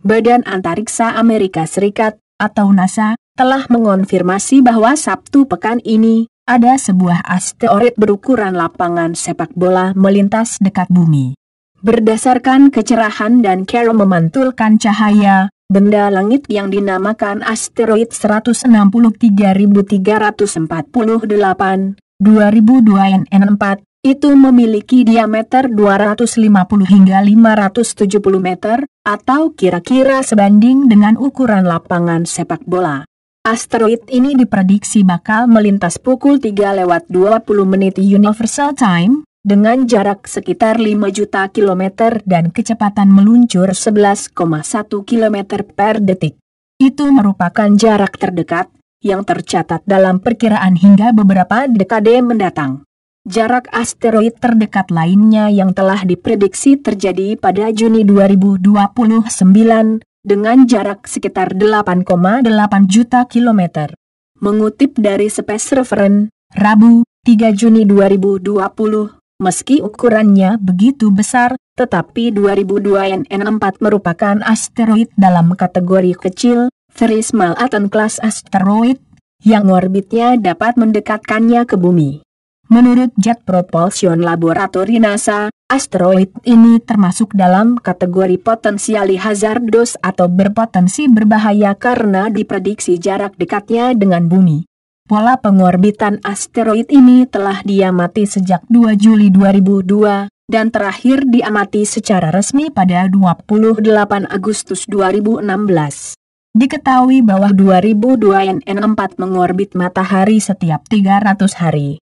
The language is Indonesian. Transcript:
Badan Antariksa Amerika Serikat atau NASA telah mengonfirmasi bahwa Sabtu pekan ini ada sebuah asteroid berukuran lapangan sepak bola melintas dekat bumi. Berdasarkan kecerahan dan Carol memantulkan cahaya, benda langit yang dinamakan asteroid 163348 2002 NN4 itu memiliki diameter 250 hingga 570 meter, atau kira-kira sebanding dengan ukuran lapangan sepak bola. Asteroid ini diprediksi bakal melintas pukul 3 lewat 20 menit Universal Time, dengan jarak sekitar 5 juta kilometer dan kecepatan meluncur 11,1 kilometer per detik. Itu merupakan jarak terdekat yang tercatat dalam perkiraan hingga beberapa dekade mendatang. Jarak asteroid terdekat lainnya yang telah diprediksi terjadi pada Juni 2029 dengan jarak sekitar 8,8 juta kilometer. Mengutip dari Space Reference, Rabu, 3 Juni 2020, meski ukurannya begitu besar, tetapi 2002 n 4 merupakan asteroid dalam kategori kecil, very small Aten class asteroid, yang orbitnya dapat mendekatkannya ke bumi. Menurut Jet Propulsion Laboratory NASA, asteroid ini termasuk dalam kategori potensiali hazardous atau berpotensi berbahaya karena diprediksi jarak dekatnya dengan bumi. Pola pengorbitan asteroid ini telah diamati sejak 2 Juli 2002 dan terakhir diamati secara resmi pada 28 Agustus 2016. Diketahui bahwa 2002 NN4 mengorbit matahari setiap 300 hari.